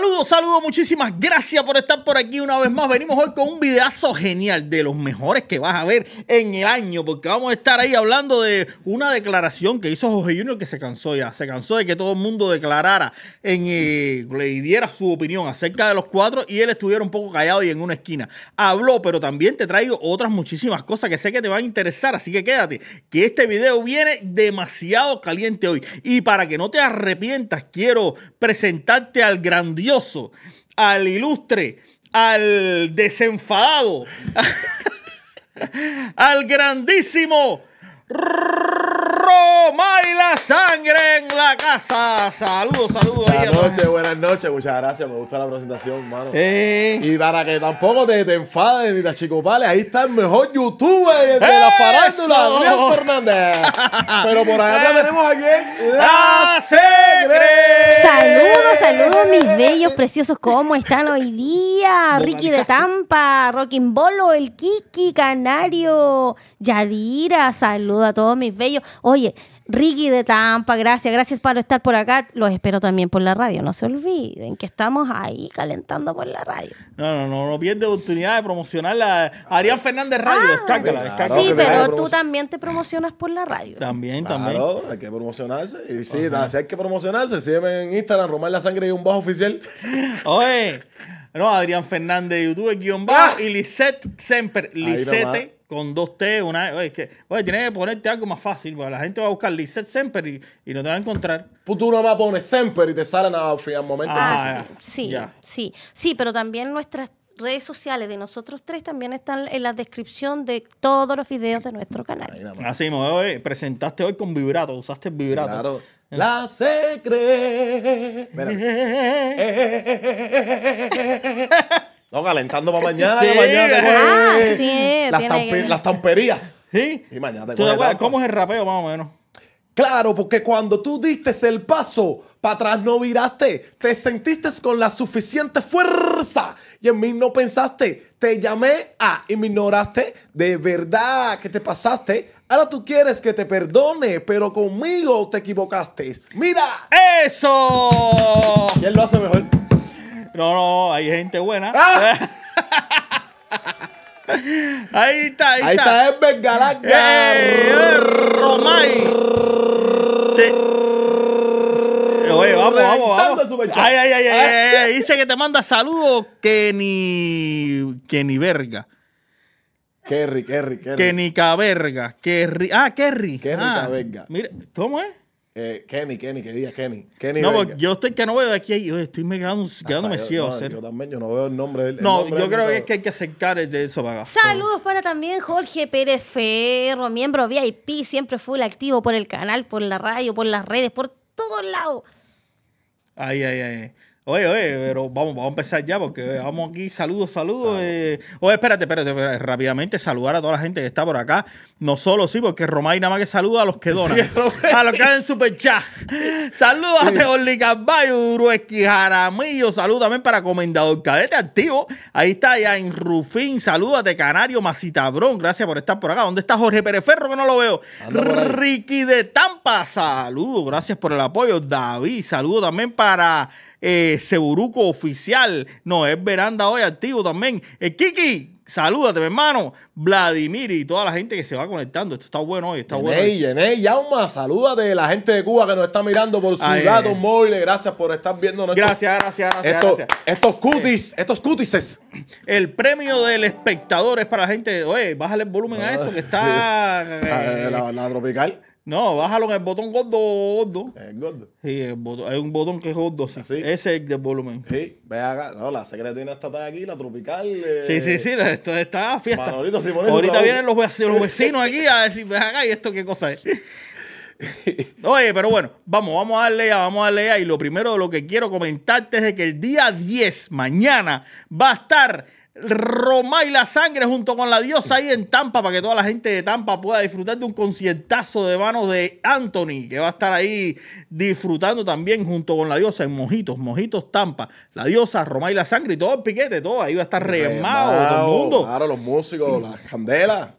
Saludos, saludos, muchísimas gracias por estar por aquí una vez más. Venimos hoy con un videazo genial de los mejores que vas a ver en el año, porque vamos a estar ahí hablando de una declaración que hizo Jorge Junior que se cansó ya, se cansó de que todo el mundo declarara, en, eh, le diera su opinión acerca de los cuatro y él estuviera un poco callado y en una esquina. Habló, pero también te traigo otras muchísimas cosas que sé que te van a interesar, así que quédate, que este video viene demasiado caliente hoy. Y para que no te arrepientas, quiero presentarte al grandioso al ilustre, al desenfadado, al grandísimo la Sangre en la casa. Saludos, saludos. Buenas noches, buenas noches. Muchas gracias. Me gusta la presentación, mano. Y para que tampoco te, te enfades ni te achicopales, ahí está el mejor youtuber de la farándula, Adrián Fernández. Pero por acá tenemos a La sangre. Saludos, saludos, mis bellos, preciosos. ¿Cómo están hoy día? Ricky de Tampa, Rockin' Bolo, el Kiki, Canario, Yadira. Saludos a todos mis bellos. Oye, Ricky de Tampa, gracias, gracias por estar por acá. Los espero también por la radio. No se olviden que estamos ahí calentando por la radio. No, no, no, no pierde oportunidad de promocionar la Arián ah, Fernández Radio. Ah, descárgala, Sí, pero tú también te promocionas por la radio. También, también. Claro, hay que promocionarse. Y sí, hay que promocionarse, sígueme en Instagram, Romar la Sangre y un bajo oficial. Oye. No, Adrián Fernández, de YouTube, guión bajo. Ah. Y Lisette Semper. Lisette con dos T. Una, oye, que, oye, tienes que ponerte algo más fácil, porque la gente va a buscar Lisette Semper y, no te va a encontrar. Pues tú nomás pones Semper y te salen al momento. Ah, ah sí, sí. Sí, pero también nuestras redes sociales de nosotros tres también están en la descripción de todos los videos de nuestro canal. Así, me presentaste hoy con vibrato, usaste el vibrato. Claro. La secre. No, calentando para mañana, ah, las, tamperías. Sí. Y mañana ¿Cómo es el rapeo, más o menos? Claro, porque cuando tú diste el paso, para atrás no viraste, te sentiste con la suficiente fuerza y en mí no pensaste, te llamé a y me ignoraste, de verdad que te pasaste, Ahora tú quieres que te perdone, pero conmigo te equivocaste. ¡Mira! ¡Eso! ¿Quién lo hace mejor? No, no, hay gente buena. Ah. ahí está, ahí, está. Ahí está el Galaga. Eh, eh, Romay. Oye, vamos, vamos, vamos. Ay, ay, ay, ay, ay, Dice que te manda saludos que ni. que ni verga. Kerry, Kerry, Kerry. Kenica Verga. Kerry. Ah, Kerry. Kerry ah, Mira, ¿cómo es? Eh, Kenny, Kenny, que diga Kenny. Kenny no, yo estoy que no veo aquí, yo estoy me quedando, ah, quedándome ciego. yo también, yo no veo el nombre del. No, yo creo que es que hay que acercar eso para Saludos para también Jorge Pérez Ferro, miembro VIP, siempre full activo por el canal, por la radio, por las redes, por todos lados. Ay, ay, ay. Oye, oye, pero vamos, vamos a empezar ya porque vamos aquí. Saludos, saludos. Eh. Oye, espérate, espérate, rápidamente saludar a toda la gente que está por acá. No solo, sí, porque Romay nada más que saluda a los que donan. a los que hacen super chat. Saludos a Teorli Jaramillo. Saludos también para Comendador Cadete Activo. Ahí está ya en Rufín. Saludate, Canario Macitabrón. Gracias por estar por acá. ¿Dónde está Jorge Pereferro Que no lo veo. Ricky de Tampa. Saludos, gracias por el apoyo. David, saludos también para eh, Oficial, no, es Veranda hoy activo también. Eh, Kiki, salúdate, mi hermano. Vladimir y toda la gente que se va conectando. Esto está bueno hoy, está Yené, bueno. Yené, Yauma, salúdate. La gente de Cuba que nos está mirando por sus datos eh. Gracias por estar viendo. Gracias, gracias, gracias, estos, gracias. Estos cutis, estos Cutises. El premio del espectador es para la gente. Oye, bájale el volumen a ah, eso que está. Ah, la, la tropical. No, bájalo en el botón gordo, gordo. ¿El gordo? Sí, el botón, hay un botón que es gordo, sí. Ese es el volumen. Sí, ve acá. No, la secretina está aquí, la tropical. Eh, sí, sí, sí, esto está a fiesta. Ahorita vienen los, vecinos aquí a decir, ve acá, ¿y esto qué cosa es? Oye, pero bueno, vamos, vamos a darle vamos a darle Y lo primero de lo que quiero comentarte es que el día 10, mañana, va a estar Roma y la Sangre junto con la diosa ahí en Tampa para que toda la gente de Tampa pueda disfrutar de un conciertazo de manos de Anthony que va a estar ahí disfrutando también junto con la diosa en Mojitos, Mojitos Tampa, la diosa Roma y la Sangre y todo el piquete, todo ahí va a estar remado, todo el mundo. Claro, los músicos, las candelas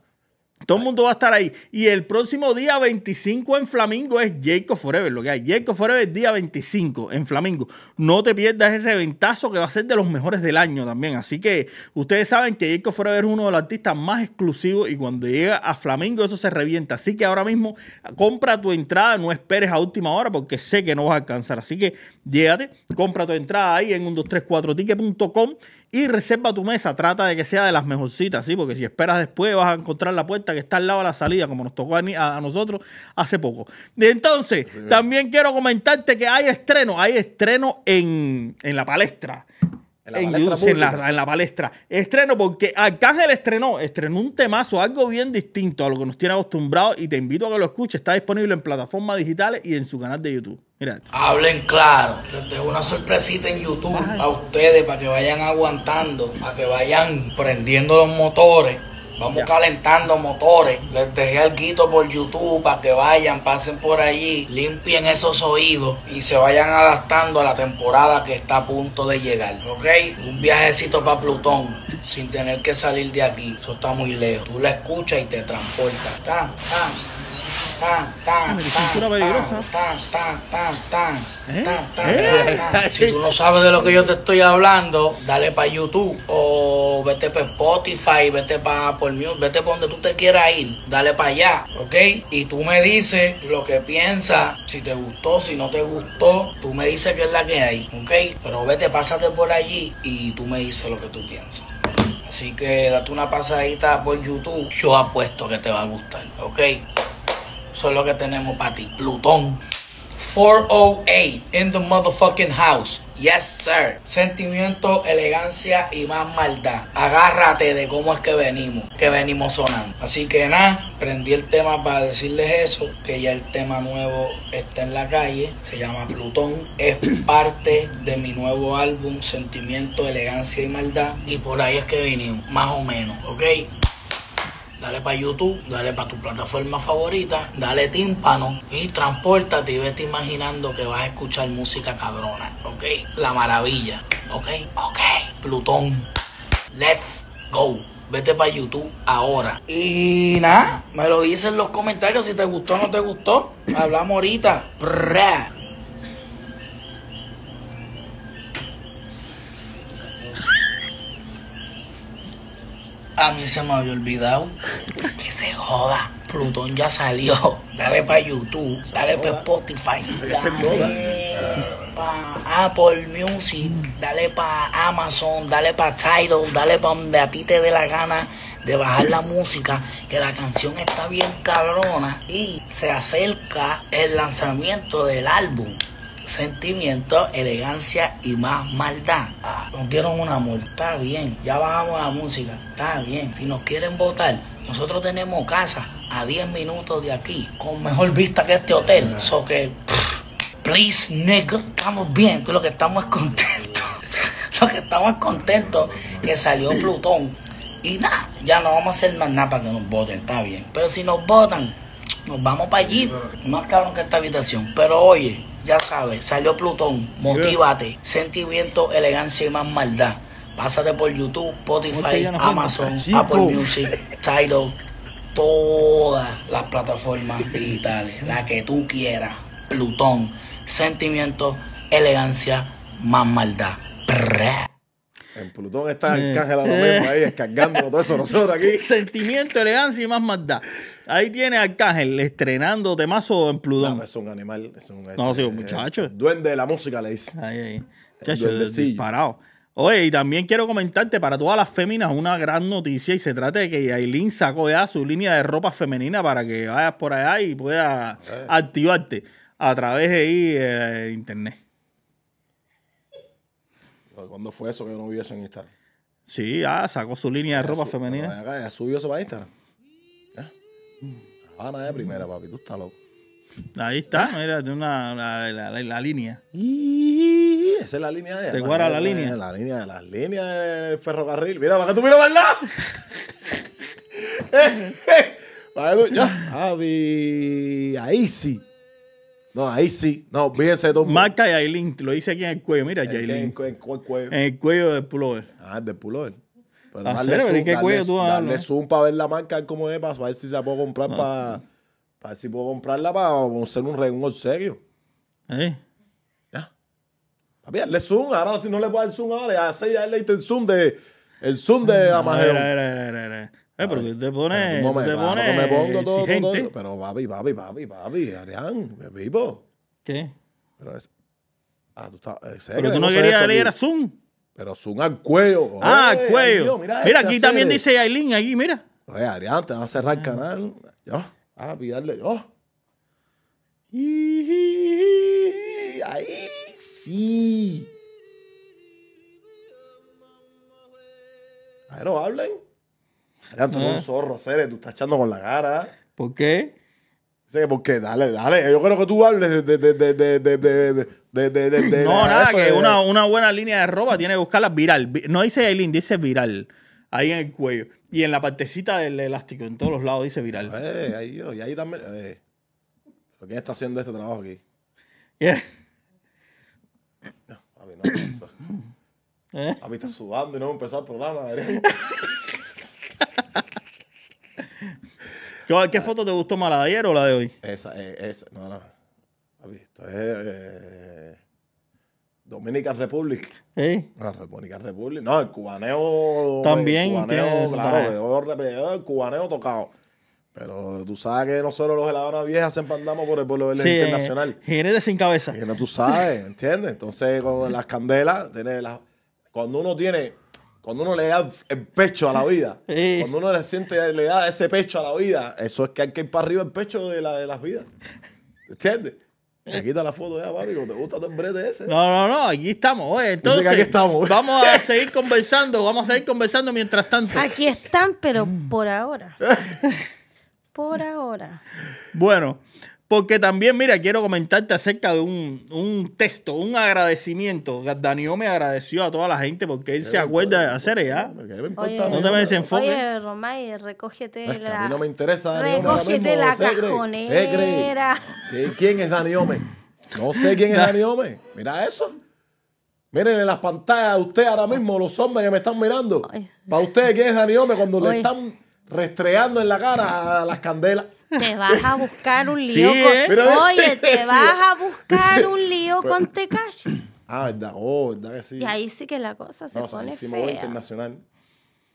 todo el mundo va a estar ahí. Y el próximo día 25 en Flamingo es Jacob Forever, lo que hay. Jacob Forever día 25 en Flamingo. No te pierdas ese ventazo que va a ser de los mejores del año también. Así que ustedes saben que Jacob Forever es uno de los artistas más exclusivos y cuando llega a Flamingo eso se revienta. Así que ahora mismo compra tu entrada, no esperes a última hora porque sé que no vas a alcanzar. Así que llégate, compra tu entrada ahí en 1234ticket.com y reserva tu mesa, trata de que sea de las mejorcitas, ¿sí? Porque si esperas después vas a encontrar la puerta que está al lado de la salida, como nos tocó a, nosotros hace poco. entonces, también quiero comentarte que hay estreno, hay estreno en, en la palestra. En la, palestra Estreno, porque Arcángel estrenó, estrenó un temazo, algo bien distinto a lo que nos tiene acostumbrados y te invito a que lo escuches. Está disponible en plataformas digitales y en su canal de YouTube. Mira Hablen claro, les dejo una sorpresita en YouTube a ustedes para que vayan aguantando, para que vayan prendiendo los motores Vamos calentando motores. Les dejé algo por YouTube para que vayan, pasen por allí, limpien esos oídos y se vayan adaptando a la temporada que está a punto de llegar. ¿Ok? Un viajecito para Plutón sin tener que salir de aquí. Eso está muy lejos. Tú la escuchas y te transportas. Tan, tan. Tan, tan, ah, tan, Si tú no sabes de lo que yo te estoy hablando, dale para YouTube o vete para Spotify, vete para vete por donde tú te quieras ir, dale para allá, ¿ok? Y tú me dices lo que piensas, si te gustó, si no te gustó, tú me dices que es la que hay, ¿ok? Pero vete, pásate por allí y tú me dices lo que tú piensas. Así que date una pasadita por YouTube. Yo apuesto que te va a gustar, ¿ok? Eso es lo que tenemos para ti. Plutón. 408 in the motherfucking house. Yes, sir. Sentimiento, elegancia y más maldad. Agárrate de cómo es que venimos, que venimos sonando. Así que nada, prendí el tema para decirles eso, que ya el tema nuevo está en la calle, se llama Plutón. Es parte de mi nuevo álbum, Sentimiento, elegancia y maldad. Y por ahí es que venimos, más o menos, ¿ok? dale para YouTube, dale para tu plataforma favorita, dale tímpano y transportate y vete imaginando que vas a escuchar música cabrona, ¿ok? La maravilla, ¿ok? Ok, Plutón, let's go. Vete para YouTube ahora. Y nada, me lo dicen en los comentarios si te gustó o no te gustó. Hablamos ahorita. A mí se me había olvidado que se joda. Plutón ya salió. Dale para YouTube, dale para Spotify, dale para Apple Music, dale para Amazon, dale para Tidal, dale para donde a ti te dé la gana de bajar la música, que la canción está bien cabrona y se acerca el lanzamiento del álbum sentimiento, elegancia y más maldad. nos dieron una multa, está bien. Ya bajamos la música, está bien. Si nos quieren votar, nosotros tenemos casa a 10 minutos de aquí, con mejor vista que este hotel. So que, please, negro, estamos bien. Lo que estamos es contentos. Lo que estamos es contentos que salió Plutón. Y nada, ya no vamos a hacer más nada para que nos voten, está bien. Pero si nos votan, nos vamos para allí. Más cabrón que esta habitación. Pero oye, ya sabes, salió Plutón, motívate, sentimiento, elegancia y más maldad. Pásate por YouTube, Spotify, este Amazon, Apple Music, Tidal, todas las plataformas digitales, la que tú quieras. Plutón, sentimiento, elegancia, más maldad. En Plutón está eh, Arcángel a lo eh. mismo ahí, descargando todo eso nosotros aquí. Sentimiento, elegancia y más maldad. Ahí tiene Arcángel estrenando temazo en Plutón. No, es un animal. Es un, no, sí, eh, muchacho. duende de la música, le dice. Ahí, ahí. disparado. Oye, y también quiero comentarte para todas las féminas una gran noticia y se trata de que Aileen sacó ya su línea de ropa femenina para que vayas por allá y puedas activarte a través de ahí, internet. ¿Cuándo fue eso que yo no vi eso en Instagram? Sí, ah, sacó su línea de ropa femenina. ya subió eso para Instagram. ¿Ya? Mm. Habana de primera, papi, tú estás loco. Ahí está, mira, de una, la, la, línea. esa es la línea de. ¿Te guarda la, línea? La línea de las líneas del ferrocarril. Mira, para que tú miras para el lado. Eh, eh, eh, para que Ya. papi, ahí sí. No, ahí sí. No, fíjense dos Marca Yailin, lo dice aquí en el cuello. Mira, Yailin. En, el el cuello del pullover. Ah, el del pullover. Pero ah, zoom, ¿Qué cuello tú darle, zoom para ver la marca, cómo es, para ver si se la puedo comprar, para... para, para, si puedo comprarla para hacer un regón serio. ¿Eh? Ya. Papi, darle zoom. Ahora si no le voy a dar zoom ahora, ya sé, ya le el zoom de... El zoom de ah, Amajero. Eh, pero te pones. te pones me pongo Pero babi babi babi babi Arián, vivo. ¿Qué? Pero es. Ah, tú estás. Eh, pero tú no querías leer a Zoom. Pero Zoom al cuello. Ah, al cuello. mira, aquí también dice Aileen, aquí, mira. Oye, Arián, te van a cerrar el ah. canal. Yo. Ah, pillarle yo. Ahí sí. A ver, no hablen. Ya, tú eres un zorro, Ceres, tú estás echando con la cara. ¿Por qué? Sí, porque dale, dale. Yo creo que tú hables de. de, de, de, de, de, de, de no, nada, que una, una buena línea de ropa tiene que buscarla viral. No dice Eileen, dice viral. Ahí en el cuello. Y en la partecita del elástico, en todos los lados dice viral. Eh, ahí yo, y ahí también. Eh. ¿Pero quién está haciendo este trabajo aquí? ¿Qué? a mí no. ¿Eh? A mí está sudando y no va a empezar el programa. ¿Qué, foto te gustó más, la de ayer o la de hoy? Esa, eh, esa. No, no. Esto es eh, Dominican Republic. ¿Eh? No, No, el cubaneo. También. El cubaneo, claro, el cubaneo tocado. Pero tú sabes que nosotros los heladoras viejas siempre andamos por el pueblo eh, internacional. sí, internacional. de sin cabeza. Y no tú sabes, ¿entiendes? Entonces, con las candelas, cuando uno tiene cuando uno le da el pecho a la vida, cuando uno le siente, le da ese pecho a la vida, eso es que hay que ir para arriba el pecho de, la, de las vidas. ¿Entiendes? Me eh. quita la foto ya, papi, ¿te gusta tu embrete ese? No, no, no, aquí estamos, Entonces, aquí estamos. vamos a seguir conversando, vamos a seguir conversando mientras tanto. Aquí están, pero por ahora. por ahora. Bueno, porque también, mira, quiero comentarte acerca de un, texto, un agradecimiento. Daniome agradeció a toda la gente porque él se acuerda de hacer ya. no te me desenfoques. Oye, Romay, recógete la. no me interesa. recógete la cajonera. ¿Quién es Daniome? No sé quién es Daniome. Mira eso. Miren en las pantallas de usted ahora mismo, los hombres que me están mirando. Para ustedes, ¿quién es Daniome cuando le están restreando en la cara a las candelas? Te vas a buscar un lío con... ¿eh? ¿eh? Oye, te vas a buscar un lío pues, con Tekashi. Ah, verdad. Oh, verdad que sí. Y ahí sí que la cosa se no, pone fea.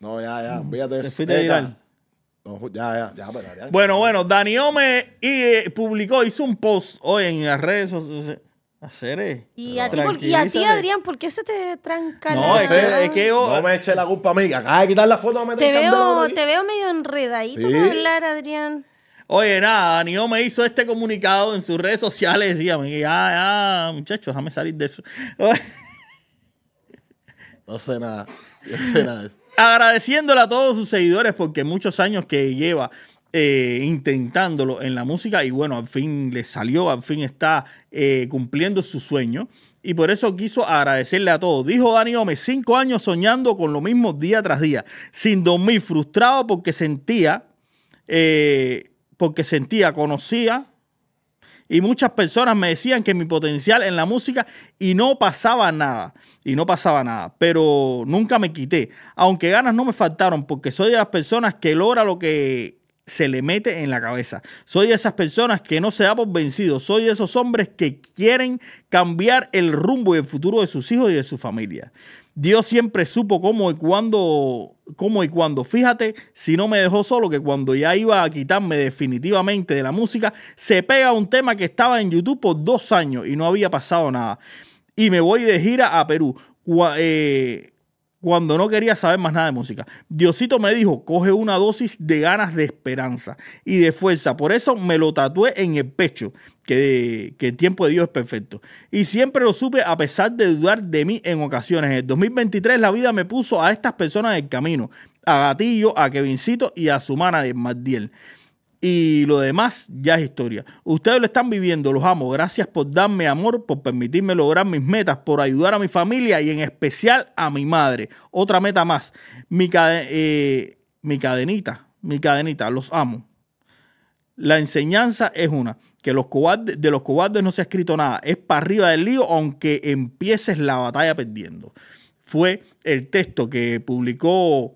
No, ya, ya. Mm. Fíjate. eso. ya, ya, pues, ya, ya, Bueno, bueno, Daniel y, eh, publicó, hizo un post hoy en las redes sociales. Hacer ¿Y, a ti, y a ti, Adrián, ¿por qué se te tranca no, es, que, es No me eche la culpa a mí. hay de quitar la foto, me te veo, Te veo medio enredadito para hablar, Adrián. Oye, nada, Nio me hizo este comunicado en sus redes sociales. Decía, ah, ah, muchachos, déjame salir de eso. no sé nada. No sé nada Agradeciéndole a todos sus seguidores porque muchos años que lleva eh, intentándolo en la música y bueno, al fin le salió, al fin está eh, cumpliendo su sueño y por eso quiso agradecerle a todos. Dijo Dani me cinco años soñando con lo mismo día tras día, sin dormir, frustrado porque sentía eh, porque sentía, conocía. Y muchas personas me decían que mi potencial en la música y no pasaba nada. Y no pasaba nada. Pero nunca me quité. Aunque ganas no me faltaron porque soy de las personas que logra lo que se le mete en la cabeza. Soy de esas personas que no se da por vencido. Soy de esos hombres que quieren cambiar el rumbo y el futuro de sus hijos y de su familia. Dios siempre supo cómo y cuándo, cómo y cuándo. Fíjate, si no me dejó solo, que cuando ya iba a quitarme definitivamente de la música, se pega un tema que estaba en YouTube por dos años y no había pasado nada. Y me voy de gira a Perú. Eh, cuando no quería saber más nada de música. Diosito me dijo, coge una dosis de ganas de esperanza y de fuerza. Por eso me lo tatué en el pecho, que, el tiempo de Dios es perfecto. Y siempre lo supe a pesar de dudar de mí en ocasiones. En el 2023 la vida me puso a estas personas en el camino. A Gatillo, a Kevincito y a su de Mardiel y lo demás ya es historia. Ustedes lo están viviendo, los amo. Gracias por darme amor, por permitirme lograr mis metas, por ayudar a mi familia y en especial a mi madre. Otra meta más, mi, eh, mi cadenita, mi cadenita, los amo. La enseñanza es una, que los cobardes, de los cobardes no se ha escrito nada, es para arriba del lío aunque empieces la batalla perdiendo. Fue el texto que publicó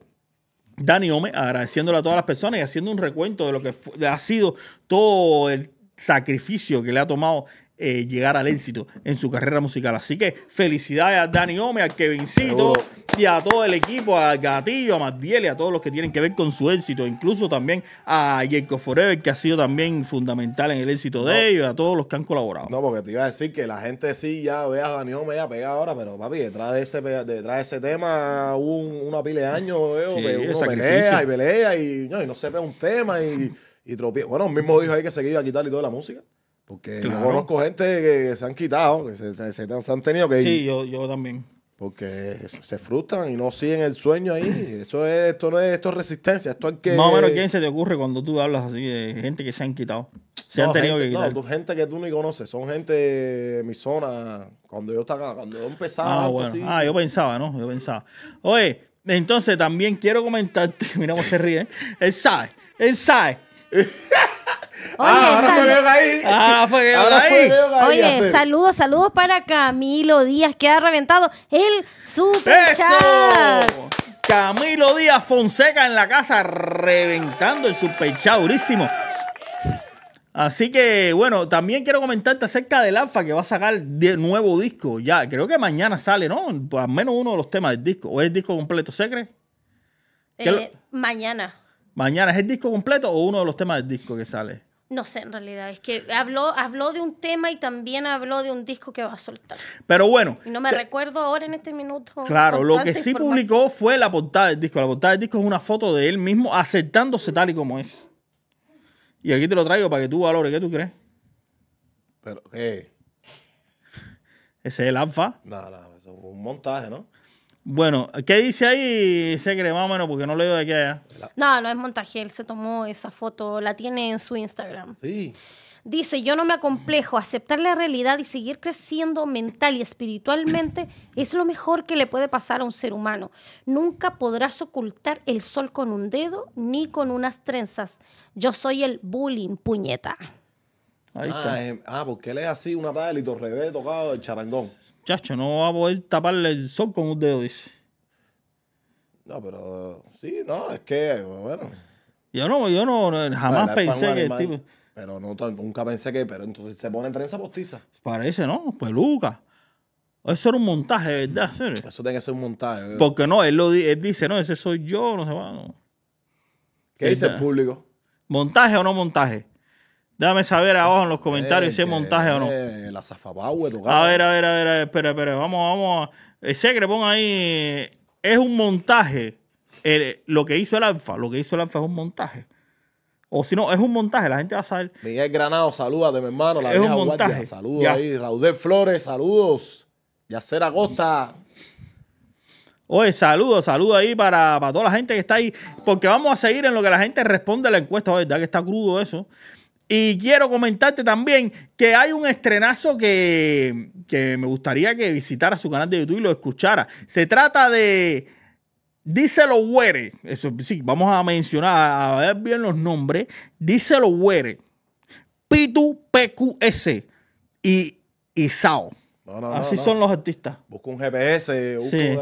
Dani Ome, agradeciéndole a todas las personas y haciendo un recuento de lo que ha sido todo el sacrificio que le ha tomado eh, llegar al éxito en su carrera musical. Así que felicidades a Dani Ome, al Kevincito y a todo el equipo, a Gatillo, a Mardiel y a todos los que tienen que ver con su éxito. Incluso también a Jacob Forever, que ha sido también fundamental en el éxito de ellos, a todos los que han colaborado. No, porque te iba a decir que la gente sí ya ve a Dani Ome ya ahora, pero papi, detrás de ese, detrás de ese tema un, una pile de años, veo, uno pelea y pelea y, no, se ve un tema y, y Bueno, mismo dijo ahí que se iba a quitarle toda la música. Porque conozco gente que, se han quitado, que se, han tenido que ir. Sí, yo, yo también. Porque se frustran y no siguen el sueño ahí. Eso es, esto no es, esto resistencia. Esto es que. Más o menos, ¿quién se te ocurre cuando tú hablas así de gente que se han quitado? Se han tenido que quitar. No, gente que tú ni conoces. Son gente de mi zona. Cuando yo estaba, cuando yo empezaba. Ah, ah, yo pensaba, ¿no? Yo pensaba. Oye, entonces también quiero comentarte. Mira cómo se ríe. ¿eh? Él sabe. Ah, ahora ah, Oye, saludos, saludos para Camilo Díaz, que ha reventado el super Camilo Díaz Fonseca en la casa, reventando el super durísimo. Así que, bueno, también quiero comentarte acerca del Alfa que va a sacar nuevo disco. Ya, creo que mañana sale, ¿no? Por al menos uno de los temas del disco. ¿O es el disco completo, se cree? Eh, mañana. Mañana, ¿es el disco completo o uno de los temas del disco que sale? No sé, en realidad. Es que habló, habló de un tema y también habló de un disco que va a soltar. Pero bueno. Y no me recuerdo ahora en este minuto. Claro, lo que sí publicó fue la portada del disco. La portada del disco es una foto de él mismo aceptándose tal y como es. Y aquí te lo traigo para que tú valores. ¿Qué tú crees? Pero, ¿qué? Ese es el alfa. No, nada. Es un montaje, ¿no? Bueno, ¿qué dice ahí, Segre? Más porque no lo leo de aquí allá. No, no es montaje. Él se tomó esa foto, la tiene en su Instagram. Sí. Dice, yo no me acomplejo, aceptar la realidad y seguir creciendo mental y espiritualmente es lo mejor que le puede pasar a un ser humano. Nunca podrás ocultar el sol con un dedo ni con unas trenzas. Yo soy el bullying, puñeta. Ah, eh, ah, porque él es así, una y y revés tocado el charangón. Chacho, no va a poder taparle el sol con un dedo, dice. No, pero sí, no, es que, bueno. Yo no, yo no, jamás pensé que este Pero nunca pensé que, pero entonces se pone trenza postiza. Parece, ¿no? Peluca. Eso era un montaje, ¿verdad? Eso tiene que ser un montaje. Porque no, él, lo, dice, no, ese soy yo, no sé, bueno. ¿Qué dice el público? ¿Montaje o no montaje? Déjame saber abajo en los comentarios si es eh, montaje o no. Eh, la zafabau A ver, a ver, a ver, a ver, vamos, vamos. A... Eh, secreto pon ahí. Es un montaje. lo que hizo el Alfa, lo que hizo el Alfa es un montaje. O si no, es un montaje, la gente va a saber. Miguel Granado, de mi hermano. La es vieja un montaje. saludos ahí. Raudel Flores, saludos. Yacer Acosta. Oye, saludos, saludos ahí para, toda la gente que está ahí. Porque vamos a seguir en lo que la gente responde a la encuesta. ¿verdad que está crudo eso? Y quiero comentarte también que hay un estrenazo que, me gustaría que visitara su canal de YouTube y lo escuchara. Se trata de Díselo Huere. Eso sí, vamos a mencionar, a ver bien los nombres. Díselo Huere. Pitu PQS y, Isao. Así son los artistas. Busca un GPS. Busca sí.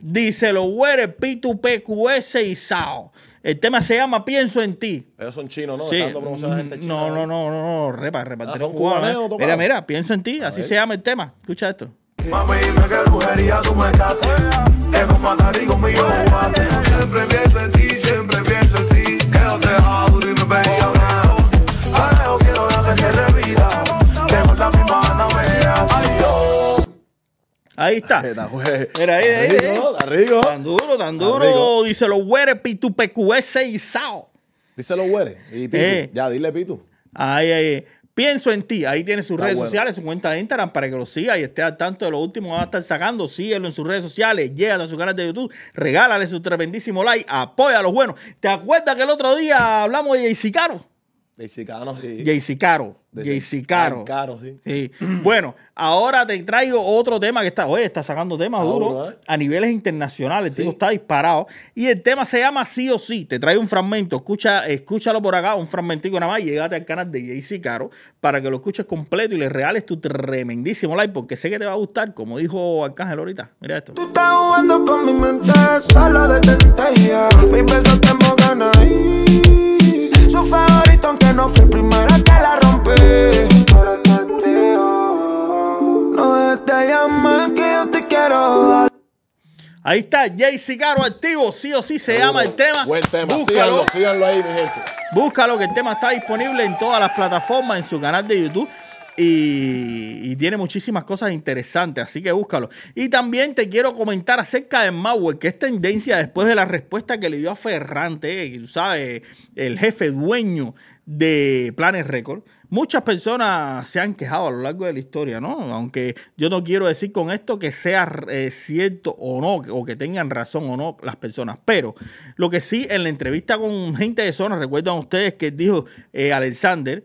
Díselo, Huere, Pitu PQS y Sao. El tema se llama Pienso en ti. Ellos son chinos, ¿no? Sí. Gente china, no, no, no, no, no, repa, repa. Ah, no cubano, ¿eh? Mira, mira, pienso en ti. A Así ver. se llama el tema. Escucha esto. Mami, dime qué brujería tú me caste. Que con matar y conmigo Siempre pienso en ti, siempre pienso en ti. Ahí está. Mira ahí, ahí. Tan duro, tan duro. Dice los hueres, Pitu PQS y Sao. Dice los Y Pitu. Eh. Ya, dile Pitu. Ahí, ahí. Pienso en ti. Ahí tiene sus redes sociales, su cuenta de Instagram para que lo siga y esté al tanto de lo último que va a estar sacando. Síguelo en sus redes sociales, llega a su canal de YouTube, regálale su tremendísimo like, apoya a los buenos. ¿Te acuerdas que el otro día hablamos de Isicaro? Jay Caro. Sí. Caro. sí. bueno, ahora te traigo otro tema que está, oye, está sacando temas duros ¿eh? a niveles internacionales. El está disparado. Y el tema se llama Sí o Sí. Te traigo un fragmento. Escucha, escúchalo por acá, un fragmentico nada más. Llegate al canal de Z Caro para que lo escuches completo y le reales tu tremendísimo like porque sé que te va a gustar, como dijo Arcángel ahorita. Mira esto. Tú estás jugando con mi mente, su favorito aunque no fue el primero que la rompí No te de llamar que yo te quiero Ahí está Jay Cigaro activo, sí o sí se llama el tema. Buen tema, búscalo, síganlo, síganlo ahí, mi gente. Búscalo, que el tema está disponible en todas las plataformas, en su canal de YouTube. Y, tiene muchísimas cosas interesantes, así que búscalo. Y también te quiero comentar acerca de malware, que es tendencia después de la respuesta que le dio a Ferrante, eh, ¿sabes? El jefe dueño de Planes Record. Muchas personas se han quejado a lo largo de la historia, ¿no? Aunque yo no quiero decir con esto que sea eh, cierto o no, o que tengan razón o no las personas. Pero lo que sí, en la entrevista con gente de zona, recuerdan ustedes que dijo eh, Alexander,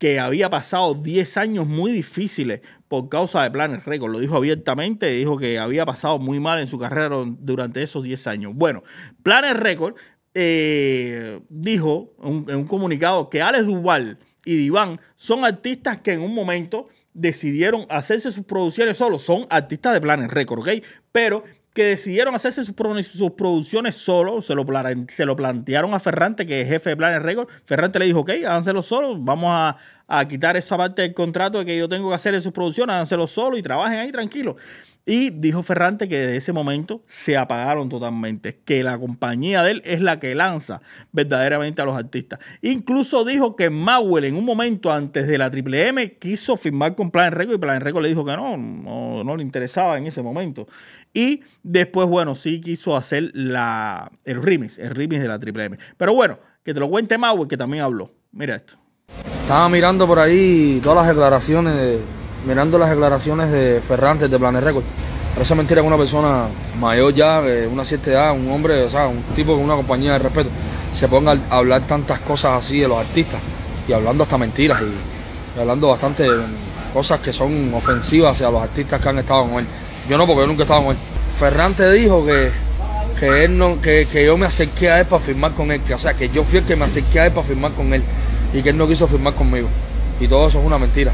que había pasado 10 años muy difíciles por causa de Planes Record. Lo dijo abiertamente, dijo que había pasado muy mal en su carrera durante esos 10 años. Bueno, Planes Récord eh, dijo en un comunicado que Alex Duval y Diván son artistas que en un momento decidieron hacerse sus producciones solo. Son artistas de Planes Récord, ¿ok? Pero que decidieron hacerse sus, producciones solo, se lo, se lo plantearon a Ferrante, que es jefe de Planet Record. Ferrante le dijo, ok, háganselo solo, vamos a, a quitar esa parte del contrato que yo tengo que hacer en sus producciones, háganselo solo y trabajen ahí tranquilo. Y dijo Ferrante que desde ese momento se apagaron totalmente, que la compañía de él es la que lanza verdaderamente a los artistas. Incluso dijo que mauel en un momento antes de la Triple M quiso firmar con Plan Record y Plan Record le dijo que no, no, le interesaba en ese momento. Y después, bueno, sí quiso hacer la, el remix, el remix de la Triple M. Pero bueno, que te lo cuente mauel que también habló. Mira esto. Estaba mirando por ahí todas las declaraciones, mirando las declaraciones de Ferrante, de Planet Record. Esa mentira que una persona mayor ya, de una cierta edad, un hombre, o sea, un tipo con una compañía de respeto, se ponga a hablar tantas cosas así de los artistas y hablando hasta mentiras y, hablando bastante cosas que son ofensivas hacia los artistas que han estado con él. Yo no, porque yo nunca he estado con él. Ferrante dijo que, él no, que, yo me acerqué a él para firmar con él, o sea, que yo fui el que me acerqué a él para firmar con él y que él no quiso firmar conmigo. Y todo eso es una mentira.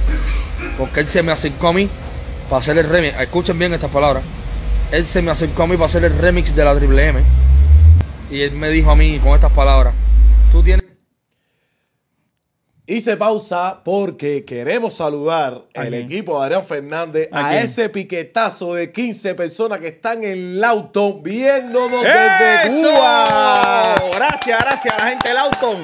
Porque él se me acercó a mí para hacer el remix. Escuchen bien estas palabras. Él se me acercó a mí para hacer el remix de la Triple M. Y él me dijo a mí con estas palabras. Tú tienes... Hice pausa porque queremos saludar al equipo de Adrián Fernández a, ese piquetazo de 15 personas que están en el auto viéndonos desde Cuba. Gracias, gracias a la gente del auto.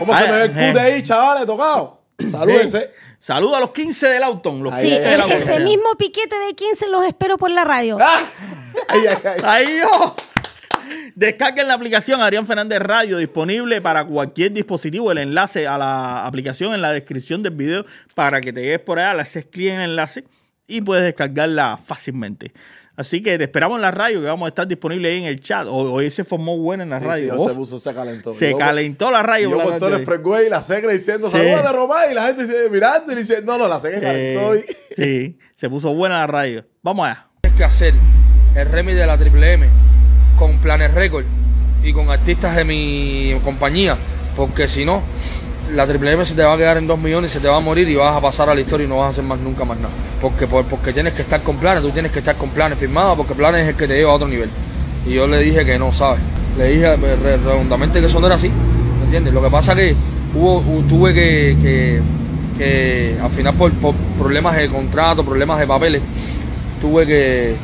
¿Cómo se ah, me ve el eh. chavales, tocado? Salúdense. Saluda a los 15 del autón. Los sí, es que ese mismo piquete de 15 los espero por la radio. Ah. Ahí, ahí, ahí. yo! Descarguen la aplicación Adrián Fernández Radio, disponible para cualquier dispositivo. El enlace a la aplicación en la descripción del video para que te llegues por allá, La haces escribe en el enlace y puedes descargarla fácilmente. Así que te esperamos en la radio, que vamos a estar disponibles ahí en el chat. Hoy, se formó buena en la radio. se, oh. puso, se calentó. Se calentó la radio. yo con todo el y la secre diciendo saluda saludos de Román y la gente mirando y dice, no, no, la secre calentó. Sí, se puso buena la radio. Vamos allá. Tienes que hacer el remix de la Triple M con Planet Record y con artistas de mi compañía, porque si no, la triple M se te va a quedar en 2 millones y se te va a morir y vas a pasar a la historia y no vas a hacer más nunca más nada. Porque, porque tienes que estar con planes, tú tienes que estar con planes firmados, porque planes es el que te lleva a otro nivel. Y yo le dije que no, ¿sabes? Le dije redondamente que eso no era así, ¿me entiendes? Lo que pasa que hubo, tuve que, que, al final por, problemas de contrato, problemas de papeles, tuve que,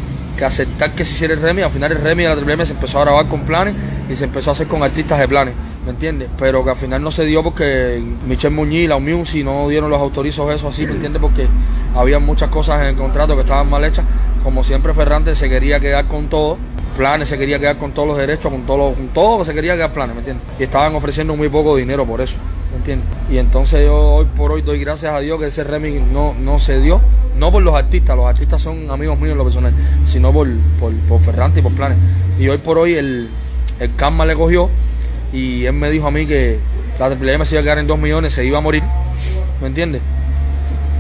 aceptar que se hiciera el Remy. Al final el Remy de la triple M se empezó a grabar con planes y se empezó a hacer con artistas de planes. ¿Me entiendes? Pero que al final no se dio porque Michel Muñiz, la si no dieron los autorizos eso así, ¿me entiendes? Porque había muchas cosas en el contrato que estaban mal hechas. Como siempre Ferrante se quería quedar con todo, planes se quería quedar con todos los derechos, con todo, con todo se quería quedar planes, ¿me entiendes? Y estaban ofreciendo muy poco dinero por eso, ¿me entiendes? Y entonces yo hoy por hoy doy gracias a Dios que ese remix no, no se dio, no por los artistas, los artistas son amigos míos en lo personal, sino por, por, Ferrante y por planes. Y hoy por hoy el, el karma le cogió y él me dijo a mí que la problema me se iba a quedar en 2 millones, se iba a morir, ¿me entiendes?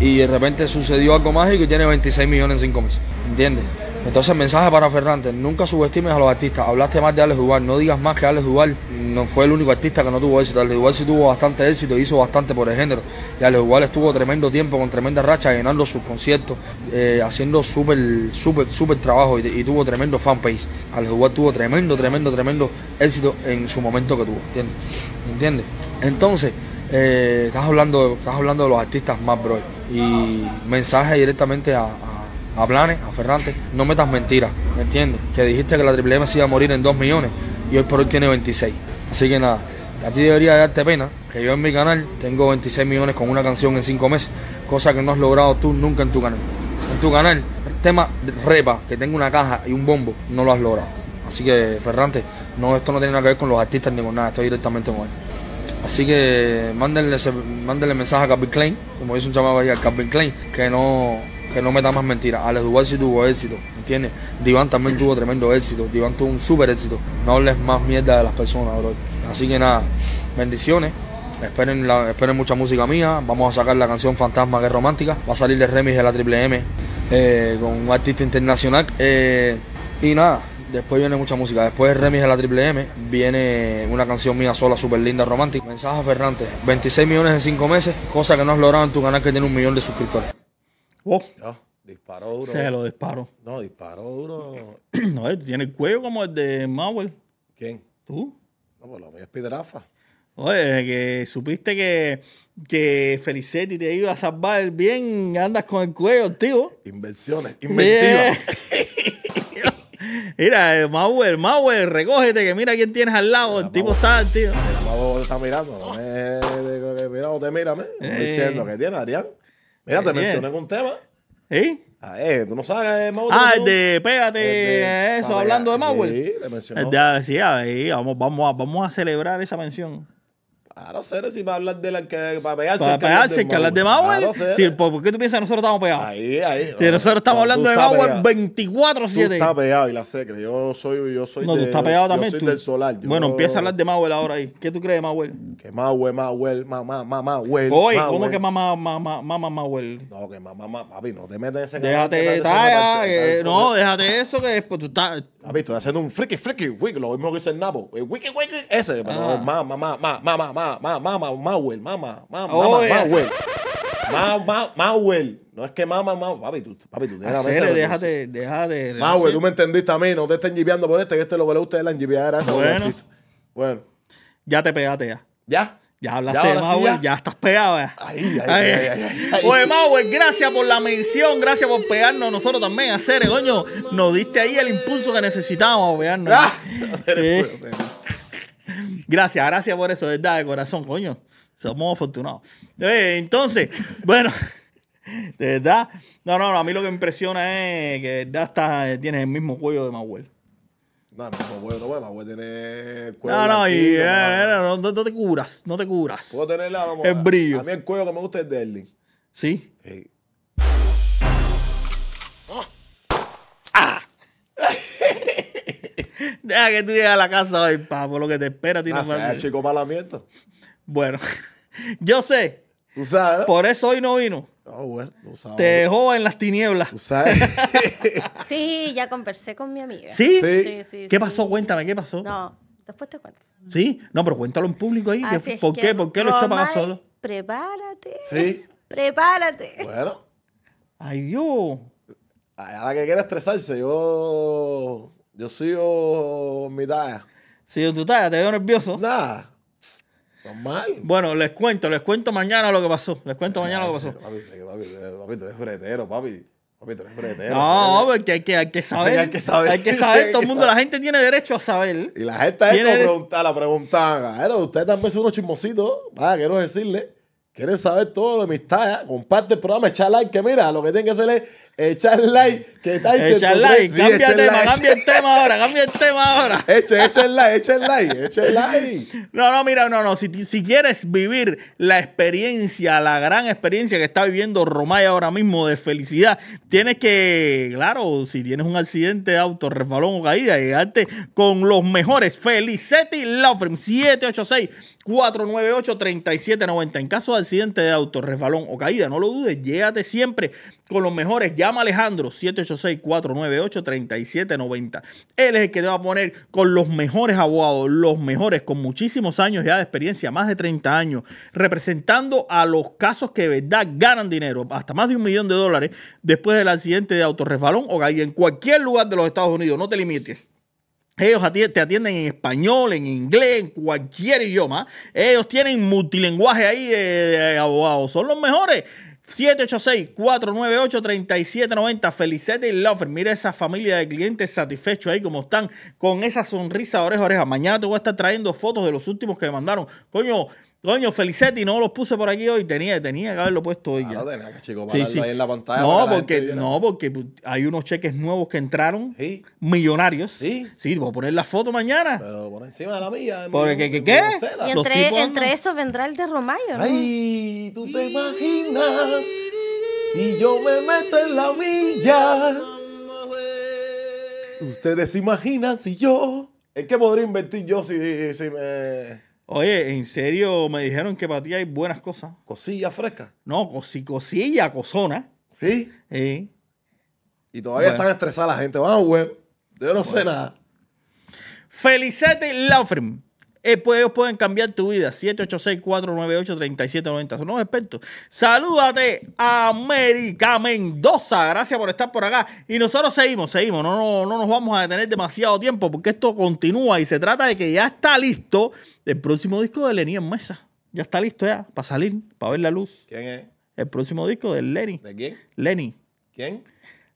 Y de repente sucedió algo mágico y tiene 26 millones en 5 meses, ¿entiendes? Entonces, mensaje para Fernández: nunca subestimes a los artistas. Hablaste más de Alex Duval, no digas más que Alex Duval no fue el único artista que no tuvo éxito. Alex Duval sí tuvo bastante éxito, hizo bastante por el género. Y Alex Duval estuvo tremendo tiempo con tremenda racha, llenando sus conciertos, eh, haciendo súper, súper, súper trabajo y, tuvo tremendo fanpage. Alex Duval tuvo tremendo, tremendo, tremendo éxito en su momento que tuvo. ¿Entiendes? ¿Entiendes? Entonces. Eh, estás hablando estás hablando de los artistas más bro y mensaje directamente a a Planes, a Ferrante, no metas mentiras, ¿me entiendes? Que dijiste que la Triple se iba a morir en 2 millones y hoy por hoy tiene 26. Así que nada, a ti debería darte pena que yo en mi canal tengo 26 millones con una canción en 5 meses, cosa que no has logrado tú nunca en tu canal. En tu canal, el tema repa, que tengo una caja y un bombo, no lo has logrado. Así que, Ferrante, no, esto no tiene nada que ver con los artistas ni con nada, estoy directamente con él. Así que mándenle, mensaje a Calvin Klein, como dice un chamaco ahí a Calvin Klein, que no, que no me da más mentiras. Alex Duval sí tuvo éxito, ¿entiendes? Diván también tuvo tremendo éxito. Diván tuvo un súper éxito. No hables más mierda de las personas, bro. Así que nada, bendiciones. Esperen, esperen mucha música mía. Vamos a sacar la canción Fantasma que es romántica. Va a salir de remix de la Triple M eh, con un artista internacional. Eh, y nada, después viene mucha música. Después de remix de la Triple M, viene una canción mía sola, súper linda, romántica. Mensaje Fernández. 26 millones en 5 meses, cosa que no has logrado en tu canal que tiene un millón de suscriptores. Oh. Oh, disparó duro. Se lo disparó. No, disparó duro. no, tiene el cuello como el de Mauer. ¿Quién? ¿Tú? No, pues lo mío es Pidrafa. Oye, que supiste que, que Felicetti te iba a salvar bien, andas con el cuello, tío. Inversiones, inventivas. mira, eh, Mauer, Mauer, recógete que mira quién tienes al lado. el tipo está, tío. El Mauer está mirando. No mira, te mírame. no, eh. diciendo que tiene, Arián. Mira, te eh, eh. mencioné un tema. ¿Sí? Ah, eh, tú no sabes, eh, Mauer. Ah, el de pégate, el de, eso, hablando de Mauer. Sí, te mencioné. Sí, ah, sí, ahí, vamos, vamos, a, vamos a celebrar esa mención. Claro, cero, si va a hablar de la que. Para pegarse. Para pegarse, que hablar de Mauer. Claro, ¿Por qué tú piensas que nosotros estamos pegados? Ahí, ahí. Si nosotros estamos hablando de Mauer 24-7. está estás pegado y la secre. Yo soy. Yo soy no, de, tú estás pegado también. Yo soy del solar. Bueno, empieza a hablar de Mauer ahora ahí. ¿Qué tú crees de Mauer? Que Mauer, Mauer, mamá, mamá, Mauer. Oye, ¿cómo que mamá, mamá, mamá, Mauer? No, que mamá, ma papi, no te metas en ese Déjate, talla. No, déjate eso que después tú estás. Papi, tú estás haciendo un friki, friki, wiki. Lo mismo que dice el Napo. Wiki, wiki. Ese. Mamá, mamá, mamá, mamá ma, ma, mama, Mauer, mama, mama, oh, mama, Mauer. No es que mama, mamá, Papi, tú, papi, tú. Hacerle, deja de. Mauer, tú me entendiste a mí. No te estén jibeando por este, que este lo que le gusta es la Bueno. Bueno. Ya te pegaste ya. ¿Ya? Ya hablaste de Mauer, ya. estás pegado. Oye, Mauer, gracias por la mención, gracias por pegarnos nosotros también a Cere, coño. Nos diste ahí el impulso que necesitábamos pegarnos. Ah, Gracias, gracias por eso, de ¿verdad? De corazón, coño. Somos afortunados. entonces, bueno, de verdad. No, no, no, a mí lo que me impresiona es que de verdad tienes el mismo cuello de Mahuel. No, no, no, no, Mahuel tiene cuello. No, no, no, no, no, te curas, no te curas. Puedo tener lado. no, El brillo. A mí el cuello que me gusta es de Erling. Sí. sí. Deja que tú llegues a la casa hoy, papo, lo que te espera. ti no Ah, chico para la Bueno, yo sé. Tú sabes. Por eso hoy no vino. Oh, bueno, tú sabes. Te dejó en las tinieblas. Tú sabes. sí, ya conversé con mi amiga. ¿Sí? Sí, sí. sí qué pasó? Cuéntame, ¿qué pasó? No, después te cuento. ¿Sí? No, pero cuéntalo en público ahí. ¿Por, qué? ¿Por qué lo echó para solo? Prepárate. Sí. Prepárate. Bueno. Ay, Dios. A la que quiere estresarse, yo yo sigo mi talla. Sí, en tu talla, te veo nervioso. Nada. Normal. Bueno, les cuento, les cuento mañana lo que pasó. Les cuento mañana lo que pasó. Papi, papi, tú eres fretero, papi. Papi, tú eres fretero. No, porque hay que, hay que saber. hay que saber. Hay que saber. Todo el mundo, la gente tiene derecho a saber. Y la gente es como preguntar, la preguntaban. ustedes también son unos chismositos. quiero decirle. Quieren saber todo de mis tallas. Comparte el programa, echa like. Que mira, lo que tienen que hacer es el like, que está diciendo. el like, cambia el tema, like. cambia el tema ahora, cambia el tema ahora. Echa, echa el like, echa el like, echa el like. No, no, mira, no, no. Si, si quieres vivir la experiencia, la gran experiencia que está viviendo Romay ahora mismo de felicidad, tienes que, claro, si tienes un accidente de auto, resbalón o caída, llegarte con los mejores. Felicetti Law 786 498-3790. En caso de accidente de auto, resbalón o caída, no lo dudes, llévate siempre con los mejores. Llama a Alejandro 786-498-3790. Él es el que te va a poner con los mejores abogados, los mejores, con muchísimos años ya de experiencia, más de 30 años, representando a los casos que de verdad ganan dinero, hasta más de un millón de dólares después del accidente de auto, resbalón o caída en cualquier lugar de los Estados Unidos. No te limites. Ellos te atienden en español, en inglés, en cualquier idioma. Ellos tienen multilinguaje ahí de, abogados. Son los mejores. 786-498-3790. Felicete y Lover. Mira esa familia de clientes satisfechos ahí como están con esa sonrisa de oreja oreja. Mañana te voy a estar trayendo fotos de los últimos que me mandaron. Coño, Coño, Felicetti no los puse por aquí hoy. Tenía, tenía que haberlo puesto hoy. No, porque, no porque hay unos cheques nuevos que entraron. Millonarios. Sí. Sí, voy a poner la foto mañana. Pero por encima de la mía. Porque, ¿qué? entre, vendrá el de Romayo, ¿no? Ay, tú te imaginas si yo me meto en la villa. Ustedes se imaginan si yo. Es que podría invertir yo si, si me.? Oye, en serio, me dijeron que para ti hay buenas cosas. ¿Cosilla fresca? No, cosi, cosilla, cosona. ¿Sí? Sí. Y todavía están estresadas la gente. Vamos, güey. Yo no sé nada. Felicete Laufrim eh, pues, ellos pueden cambiar tu vida. 786-498-3790. Son los expertos. Salúdate, América Mendoza. Gracias por estar por acá. Y nosotros seguimos, seguimos. No, no, nos vamos a detener demasiado tiempo porque esto continúa y se trata de que ya está listo el próximo disco de Lenny en mesa. Ya está listo ya para salir, para ver la luz. ¿Quién es? El próximo disco de Lenny. ¿De quién? Lenny. ¿Quién?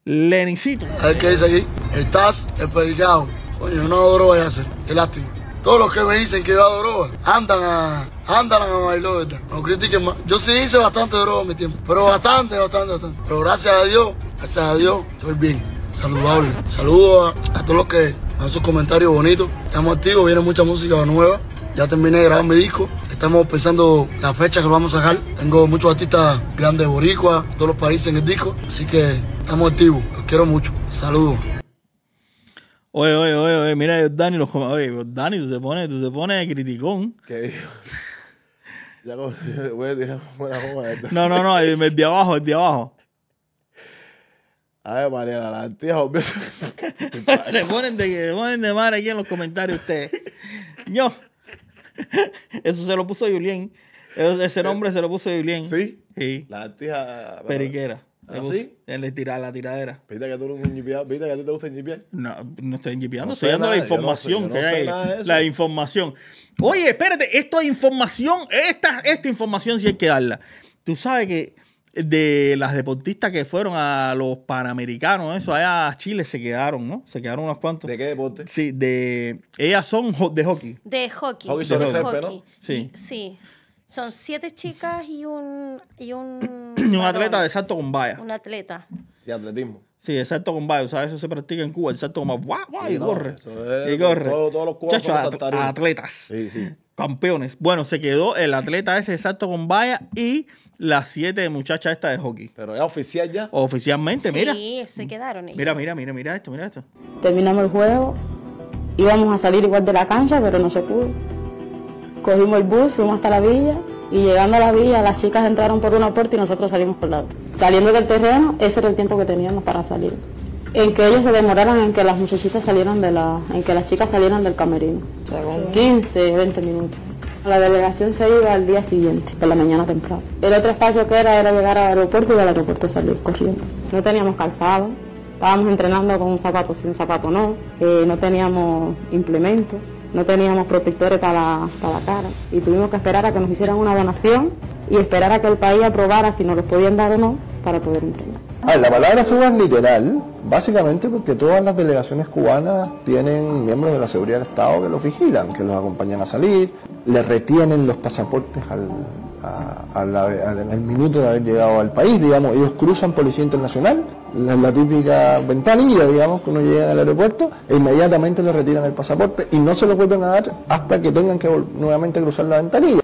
Lenicito. A ver qué dice aquí. estás Oye, no lo voy a hacer. Qué lástima. Todos los que me dicen que he dado droga, andan a, andan a bailar, No critiquen más. Yo sí hice bastante droga en mi tiempo, pero bastante, bastante, bastante. Pero gracias a Dios, gracias a Dios, estoy bien, saludable. Saludos a, todos los que dan sus comentarios bonitos. Estamos activos, viene mucha música nueva. Ya terminé de grabar mi disco. Estamos pensando la fecha que lo vamos a sacar. Tengo muchos artistas grandes Boricua, todos los países en el disco. Así que estamos activos. Los quiero mucho. Saludos. Oye, oye, oye, oye, mira, Dani los Oye, tú te pones, de criticón. ¿Qué dijo? Ya voy a tirar No, no, no, el de abajo, el de abajo. A ver, María, la tía obvio. se ponen de, se de madre aquí en los comentarios ustedes. Yo. Eso se lo puso Julián. Ese nombre se lo puso Julián. ¿Sí? Sí. La tía Periquera. ¿Así? En la, tira, la tiradera. ¿Viste que, tú eres un ¿Viste que a ti te gusta jipear? No, no estoy jipeando, estoy dando la información que hay. La información. Oye, espérate, esto es información, esta, esta información sí hay que darla. Tú sabes que de las deportistas que fueron a los Panamericanos, eso, allá a Chile se quedaron, ¿no? Se quedaron unos cuantos. ¿De qué deporte? Sí, de... Ellas son de hockey. De hockey. Hockey sobre hockey. Sí. Sí. Son siete chicas y un. Y un, un atleta de salto con valla. Un atleta. De atletismo. Sí, el salto con valla. O sea, eso se practica en Cuba. El salto con valla. ¡Guau, guau! y corre. y corre. Todos, los cubanos atletas. Sí, sí. Campeones. Bueno, se quedó el atleta ese de salto con valla y las siete muchachas estas de hockey. Pero es oficial ya. Oficialmente, mira. Sí, se quedaron Mira, mira, mira, mira esto, mira esto. Terminamos el juego. Íbamos a salir igual de la cancha, pero no se pudo. Cogimos el bus, fuimos hasta la villa y llegando a la villa las chicas entraron por una puerta y nosotros salimos por la otra. Saliendo del terreno, ese era el tiempo que teníamos para salir. En que ellos se demoraron en que las muchachitas salieran de la, en que las chicas salieran del camerino. Según 15, 20 minutos. La delegación se iba al día siguiente, por la mañana temprano. El otro espacio que era era llegar al aeropuerto y del aeropuerto salir corriendo. No teníamos calzado, estábamos entrenando con un zapato sin un zapato no, eh, no teníamos implementos no teníamos protectores para, la cara y tuvimos que esperar a que nos hicieran una donación y esperar a que el país aprobara si nos los podían dar o no para poder entrenar. Ah, la palabra suba es literal, básicamente porque todas las delegaciones cubanas tienen miembros de la seguridad del Estado que los vigilan, que los acompañan a salir, le retienen los pasaportes al, a, a al minuto de haber llegado al país, digamos, ellos cruzan Policía Internacional, la, típica ventanilla, digamos, que uno llega al aeropuerto, e inmediatamente le retiran el pasaporte y no se lo vuelven a dar hasta que tengan que nuevamente cruzar la ventanilla.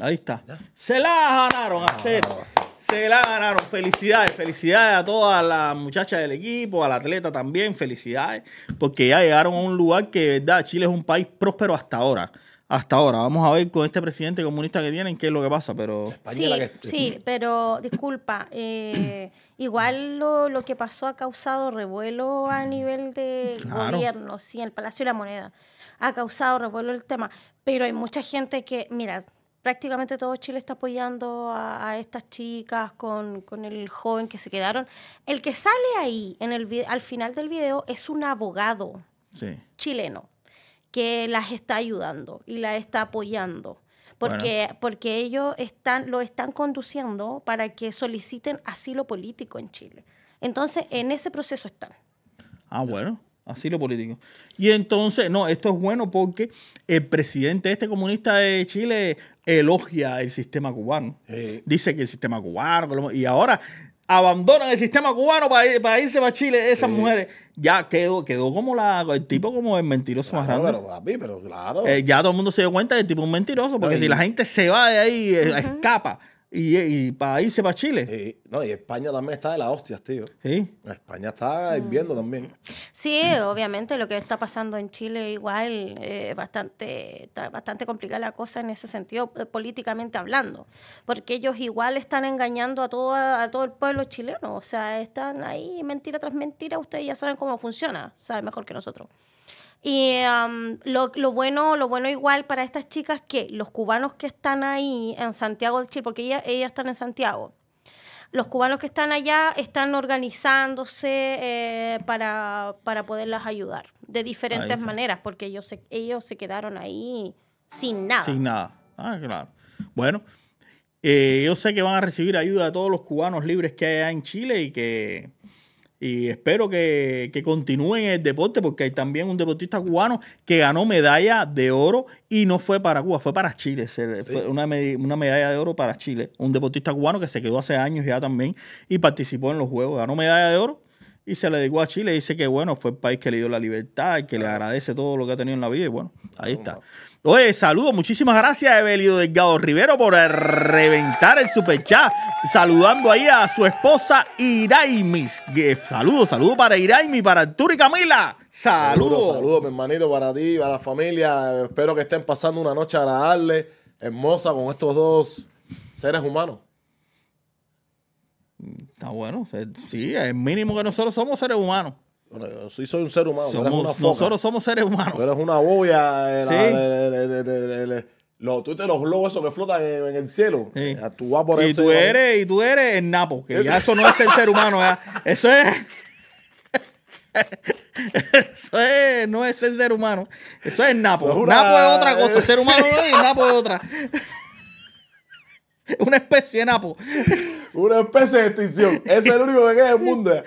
Ahí está. Se la ganaron a ah, Se la ganaron. Felicidades, felicidades a todas las muchachas del equipo, al atleta también, felicidades, porque ya llegaron a un lugar que, verdad, Chile es un país próspero hasta ahora hasta ahora. Vamos a ver con este presidente comunista que tienen qué es lo que pasa, pero... Sí, pero disculpa, eh, igual lo, que pasó ha causado revuelo a nivel de gobierno, sí, el Palacio de la Moneda. Ha causado revuelo el tema, pero hay mucha gente que, mira, prácticamente todo Chile está apoyando a, estas chicas con, con, el joven que se quedaron. El que sale ahí en el, al final del video es un abogado chileno que las está ayudando y las está apoyando. Porque, porque ellos están, lo están conduciendo para que soliciten asilo político en Chile. Entonces, en ese proceso están. Ah, bueno, asilo político. Y entonces, no, esto es bueno porque el presidente este comunista de Chile elogia el sistema cubano. Dice que el sistema cubano, y ahora abandonan el sistema cubano para, para irse para Chile, esas mujeres. Ya quedó, quedó como la, el tipo como el mentiroso más Pero, claro. Eh, ya todo el mundo se dio cuenta que el tipo es un mentiroso, porque si la gente se va de ahí, eh, escapa. Y, y para irse para Chile. Y, no, y España también está de la hostias tío. Sí. España está hirviendo ah. también. Sí, obviamente lo que está pasando en Chile igual eh, bastante, bastante complicada la cosa en ese sentido, eh, políticamente hablando. Porque ellos igual están engañando a todo, a todo el pueblo chileno. O sea, están ahí mentira tras mentira. Ustedes ya saben cómo funciona. Saben mejor que nosotros. Y lo, bueno, lo bueno igual para estas chicas que los cubanos que están ahí en Santiago de Chile, porque ellas, están en Santiago, los cubanos que están allá están organizándose eh, para, para, poderlas ayudar de diferentes maneras, porque ellos se, ellos se quedaron ahí sin nada. Sin nada. Ah, claro. Bueno, eh, yo sé que van a recibir ayuda de todos los cubanos libres que hay en Chile y que y espero que, que continúe el deporte porque hay también un deportista cubano que ganó medalla de oro y no fue para Cuba, fue para Chile. una, medalla de oro para Chile. Un deportista cubano que se quedó hace años ya también y participó en los Juegos. Ganó medalla de oro y se le dedicó a Chile. Dice que bueno, fue el país que le dio la libertad y que le agradece todo lo que ha tenido en la vida y bueno, ahí está. Oye, saludos, muchísimas gracias a Evelio Delgado Rivero por eh, reventar el super Saludando ahí a su esposa Iraimis. Eh, saludos, saludos para Iraimis, para Arturo y Camila. Saludos. Saludos, mi hermanito, para ti, para la familia. Espero que estén pasando una noche agradable, hermosa con estos dos seres humanos. Está bueno, sí, es mínimo que nosotros somos seres humanos. Bueno, sí soy un ser humano. Somos, una Nosotros somos seres humanos. Eres una boya. ¿Sí? de, los lobos los globos que flotan en, el cielo. Eh, tú por y tú eres, y tú eres el Napo, que ya eso no es el ser humano, Eso es. eso es, no es el ser humano. Eso es Napo. Napo es otra cosa. El ser humano no es y Napo es otra. una especie de Napo. Una especie de extinción. Ese Es el único que queda en el mundo.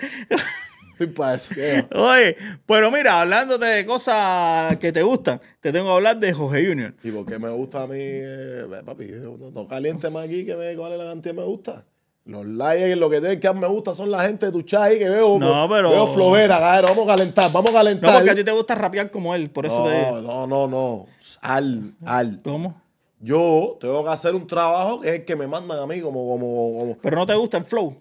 Oye, pero mira, hablando de cosas que te gustan, te tengo que hablar de Jorge Junior. ¿Y por qué me gusta a mí? Eh, papi, no, no caliente más aquí que me cuál es la cantidad que me gusta. Los likes, lo que te, que me gusta son la gente de tu chat que veo, no, veo flojera, Vamos a calentar, vamos a calentar. No, porque a ti te gusta rapear como él, por eso no, digo. No, no, no. Al, al. ¿Cómo? Yo tengo que hacer un trabajo que es que me mandan a mí, como, como, como. Pero no te gusta el flow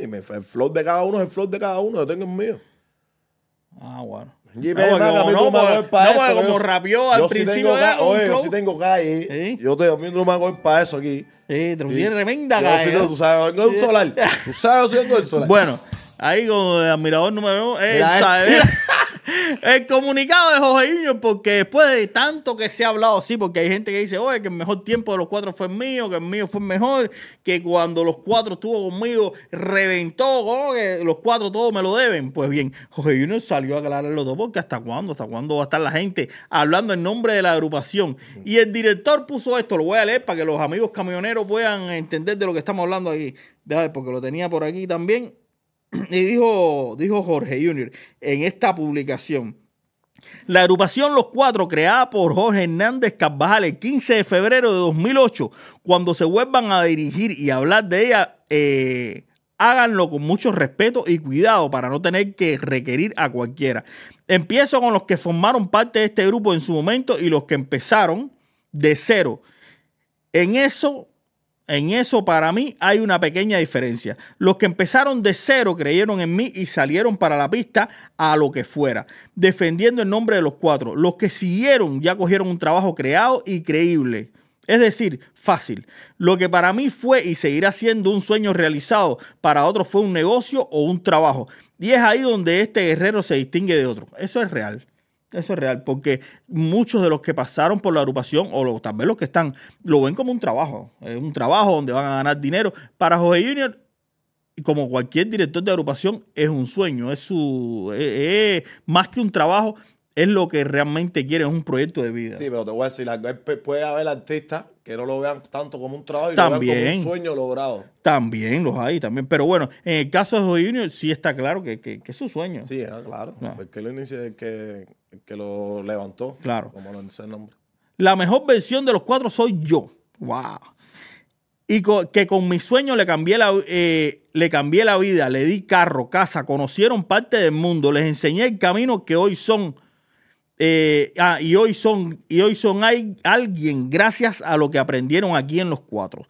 y el flow de cada uno es el flow de cada uno, yo tengo el mío. Ah, bueno. no, porque, como, no, no, como rapió al principio Oye, yo sí tengo calle. Yo te doy no me para eso aquí. Sí, tremenda calle. ¿eh? tú sabes, vengo un solar. Tú sabes, yo soy un solar. Bueno, ahí como admirador número uno es este, ¿eh? El comunicado de José Junior, porque después de tanto que se ha hablado, así, porque hay gente que dice, oye, que el mejor tiempo de los cuatro fue mío, que el mío fue mejor, que cuando los cuatro estuvo conmigo, reventó, ¿cómo que los cuatro todos me lo deben? Pues bien, José Junior salió a aclarar los dos porque hasta cuándo, hasta cuándo va a estar la gente hablando en nombre de la agrupación. Y el director puso esto, lo voy a leer para que los amigos camioneros puedan entender de lo que estamos hablando aquí. Déjame, porque lo tenía por aquí también. y dijo, dijo Jorge Junior en esta publicación. La agrupación Los Cuatro, creada por Jorge Hernández Carvajal el 15 de febrero de 2008, cuando se vuelvan a dirigir y hablar de ella, eh, háganlo con mucho respeto y cuidado para no tener que requerir a cualquiera. Empiezo con los que formaron parte de este grupo en su momento y los que empezaron de cero. En eso en eso para mí hay una pequeña diferencia. Los que empezaron de cero creyeron en mí y salieron para la pista a lo que fuera, defendiendo el nombre de los cuatro. Los que siguieron ya cogieron un trabajo creado y creíble. Es decir, fácil. Lo que para mí fue y seguirá siendo un sueño realizado, para otros fue un negocio o un trabajo. Y es ahí donde este guerrero se distingue de otro. Eso es real. Eso es real, porque muchos de los que pasaron por la agrupación, o los tal vez los que están, lo ven como un trabajo. Es un trabajo donde van a ganar dinero. Para Jorge Junior, como cualquier director de agrupación, es un sueño, es, su, es más que un trabajo, es lo que realmente quiere, es un proyecto de vida. Sí, pero te voy a decir Puede haber artistas que no lo vean tanto como un trabajo y también, como un sueño logrado. También los hay, también. Pero bueno, en el caso de Junior sí está claro que, es su sueño. Sí, ah, claro. Porque ah. que, que lo levantó. Claro. Como lo dice el nombre. La mejor versión de los cuatro soy yo. ¡Wow! y que con mi sueño le cambié, eh, le cambié la vida, le di carro, casa, conocieron parte del mundo, les enseñé el camino que hoy son eh, ah, y hoy son, y hoy son hay alguien gracias a lo que aprendieron aquí en los cuatro.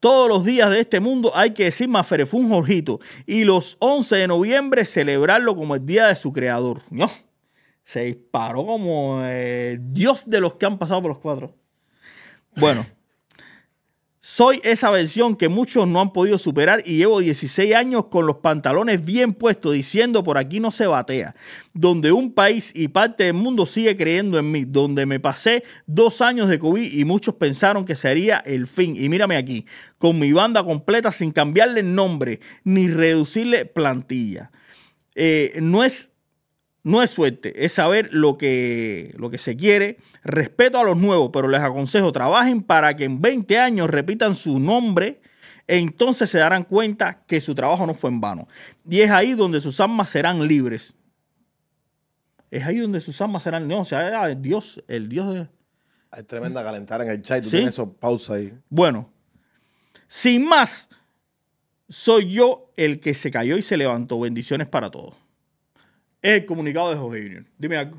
Todos los días de este mundo hay que decir más un Jorgito y los 11 de noviembre celebrarlo como el día de su creador. ¿no? Se disparó como eh, Dios de los que han pasado por los cuatro. Bueno. Soy esa versión que muchos no han podido superar y llevo 16 años con los pantalones bien puestos diciendo por aquí no se batea. Donde un país y parte del mundo sigue creyendo en mí. Donde me pasé dos años de COVID y muchos pensaron que sería el fin. Y mírame aquí, con mi banda completa sin cambiarle nombre ni reducirle plantilla. Eh, no es no es suerte, es saber lo que, lo que se quiere. Respeto a los nuevos, pero les aconsejo, trabajen para que en 20 años repitan su nombre e entonces se darán cuenta que su trabajo no fue en vano. Y es ahí donde sus almas serán libres. Es ahí donde sus almas serán o sea, ah, Dios, el Dios de... Hay tremenda calentar en el chat, tú tienes eso, pausa ahí. Bueno, sin más, soy yo el que se cayó y se levantó. Bendiciones para todos el comunicado de Jorge Dime algo.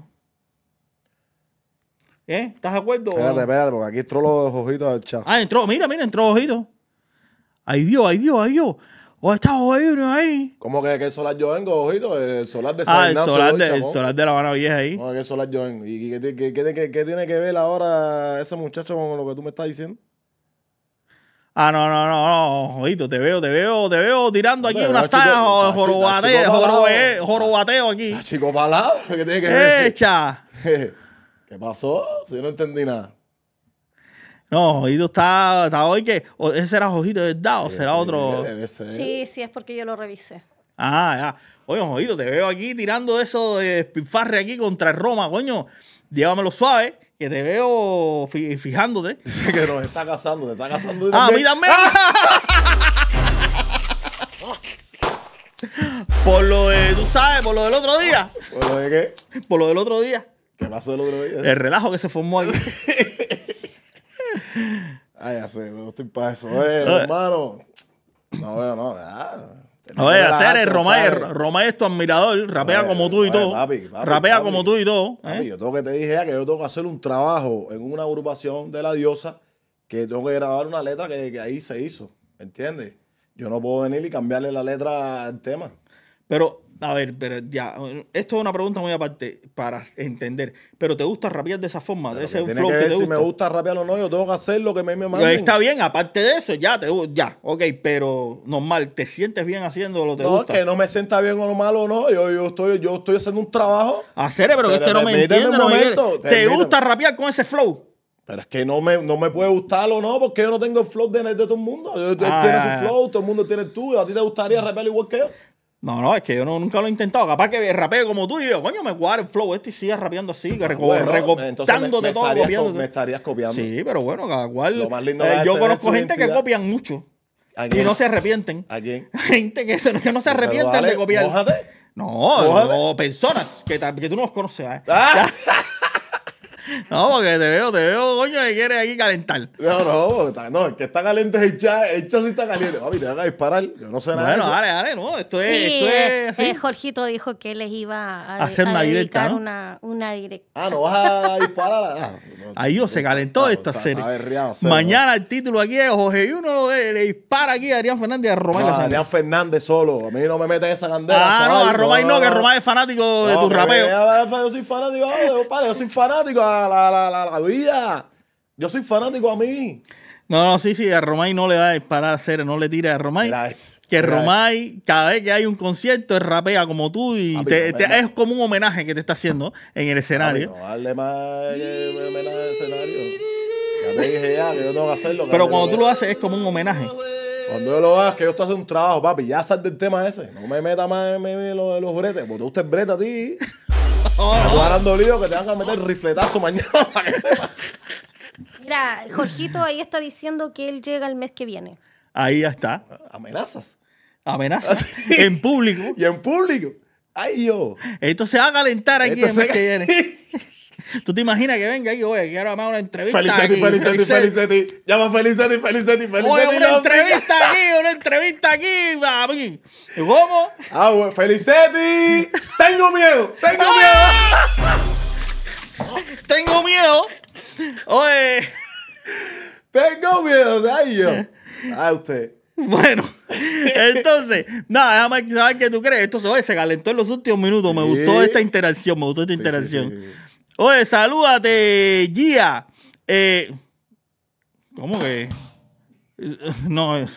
¿Eh? ¿Estás de acuerdo? Espérate, espérate, porque aquí entró los ojitos al chat. Ah, entró, mira, mira, entró ojito. Ay Dios, ay Dios, ay Dios. ¿O está Jorge ahí? ¿Cómo que qué solar yo vengo, ojito? El solar de San Ah, el solar, de, el solar de La Habana Vieja ahí. No, ¿qué solar yo ¿Y qué, qué tiene que ver ahora ese muchacho con lo que tú me estás diciendo? Ah, no, no, no, no, jodito, te veo, te veo, te veo tirando aquí unas de jorobateo, jorobateo aquí. Ah, chico palado, ¿qué tiene que ver? ¡Echa! ¿Qué pasó? Yo no entendí nada. No, Jodito está, está hoy que. ¿Ese será Jojito de verdad o será otro? Sí, sí, es porque yo lo revisé. Ah, ya. Oye, Jojito, te veo aquí tirando eso de espinfarre aquí contra Roma, coño llévamelo suave, que te veo fijándote. que nos está casando, te está casando. Ah, también. a por lo de, tú sabes, por lo del otro día. ¿Por lo de qué? Por lo del otro día. ¿Qué pasó el otro día? El relajo que se formó ahí. Ay, ya sé, no estoy para eso. Eh, hermano. No veo, no ver, ver Romay, Roma es tu admirador, rapea como tú y todo. rapea ¿eh? como tú y todo. yo tengo que te dije que yo tengo que hacer un trabajo en una agrupación de la diosa que tengo que grabar una letra que, ahí se hizo. ¿Entiendes? Yo no puedo venir y cambiarle la letra al tema. Pero a ver, pero ya, esto es una pregunta muy aparte para entender. Pero te gusta rapear de esa forma, de ese flow que, si me gusta rapear o no, yo tengo que hacer lo que me, me pues Está bien, aparte de eso, ya, ya, ok, pero normal, ¿te sientes bien haciendo lo que te no, que no me sienta bien o malo o no, yo, estoy, yo estoy haciendo un trabajo. Hacer, ah, pero, que este no me entiende. ¿Te gusta rapear con ese flow? Pero es que no me, no me puede gustar o no, porque yo no tengo el flow de, de todo el mundo. Yo, ah, tiene su flow, todo el mundo tiene el tuyo. A ti te gustaría rapear igual que yo. No, no, es que yo nunca lo he intentado. Capaz que rapeo como tú y yo, coño, me guardo el flow este y sigas rapeando así, que todo, copiando. Me estarías copiando. Sí, pero bueno, cada cual. Lo más lindo eh, yo este conozco gente que copian mucho. Y no se arrepienten. ¿A quién? Gente que, eso, que no se arrepienten de copiar. No, no, personas que, que tú no los conoces. ¿eh? Ah. No, porque te veo, te veo, coño, que quieres aquí calentar. No, no, no, el que está caliente es el chat, está caliente. Papi, te van a disparar, yo no sé nada. Bueno, dale, dale, no, esto es. esto es eh, eh, Jorgito dijo que les iba a, hacer una directa. Una, directa. Ah, no vas a disparar. Ah, no, Ahí se calentó esta serie. Mañana el título aquí es Jorge y uno le, dispara aquí a Adrián Fernández y a Román. A Adrián Fernández solo, a mí no me meten esa candela. Ah, no, a Román no, que Román es fanático de tu rapeo. Yo soy fanático, yo soy fanático. Ah, la, la, la, la vida. Yo soy fanático a mí. No, no, sí, sí, a Romay no le va a disparar a hacer, no le tira a Romay. que Romay, cada vez que hay un concierto, es rapea como tú y es como un homenaje que te está haciendo en el escenario. No, darle más homenaje escenario. Ya te dije ya que yo tengo que hacerlo. Pero cuando tú lo haces es como un homenaje. Cuando yo lo hago, es que yo estoy haciendo un trabajo, papi. Ya sal del tema ese. No me meta más en los, los bretes, porque tú usted breta a ti. Ahora lío lío que te van a meter rifletazo mañana para que Mira, Jorgito ahí está diciendo que él llega el mes que viene. Ahí ya está. Amenazas. Amenazas. en público. Y en público. Ay, yo. Esto se va a calentar aquí el mes que viene. ¿Tú te imaginas que venga y oye, quiero más una entrevista? Felicetti, aquí, Felicetti, Felicetti, Felicetti. Llama Felicetti, Felicetti, Felicetti. Oye, una entrevista aquí, una entrevista aquí, papi. ¿Cómo? Ah, Felicetti. Tengo miedo, tengo miedo. tengo miedo. Oye. Tengo miedo, ay yo? Ah, usted. Bueno, entonces, nada, déjame saber qué tú crees. Esto oye, se calentó en los últimos minutos. Me gustó esta interacción, me gustó esta interacción. Oye, salúdate, Gia. Eh, ¿Cómo que? No, es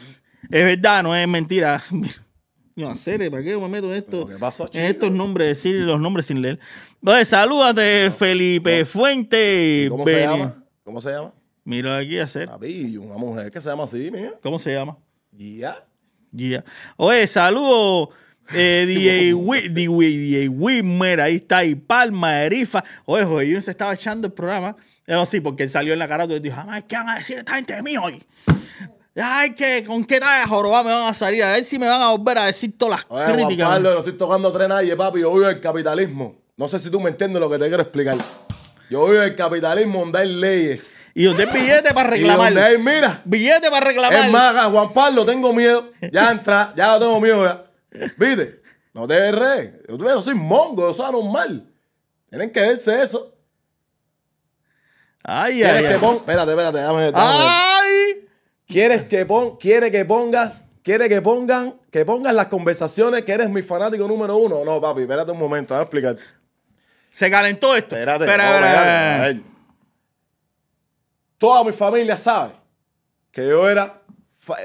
verdad, no es mentira. No, hacer? ¿para qué me meto en esto? en estos nombres, decir los nombres sin leer. Oye, salúdate, Felipe Fuente. ¿Cómo se llama? ¿Cómo se llama? Mira aquí a hacer. una mujer que se llama así, mía. ¿Cómo se llama? Gia. Gia. Oye, saludo. Eh, DJ Wimmer, ahí está, y Palma, Erifa. Oye, no se estaba echando el programa. Eh, no, sí, porque él salió en la cara y dijo, jamás, ¿qué van a decir esta gente de mí hoy? Ay, que con qué tal joroba me van a salir. A ver si me van a volver a decir todas las críticas. Juan Pablo, yo estoy tocando tres nadie, papi. Yo vivo el capitalismo. No sé si tú me entiendes lo que te quiero explicar. Yo vivo el capitalismo donde hay leyes. Y donde hay billete para reclamar. Y mira. Billete para reclamar. Es más, Juan Pablo, tengo miedo. Ya entra, ya lo tengo miedo ya. ¿Viste? No te re. Yo soy mongo, eso es anormal. Tienen que verse eso. Ay, ay, ay. Espérate, espérate, ¿Quieres que Quiere que pongas quiere que pongan, que pongan las conversaciones que eres mi fanático número uno. No, papi, espérate un momento, voy a explicarte. Se calentó esto. Espérate, espérate, Toda mi familia sabe que yo era,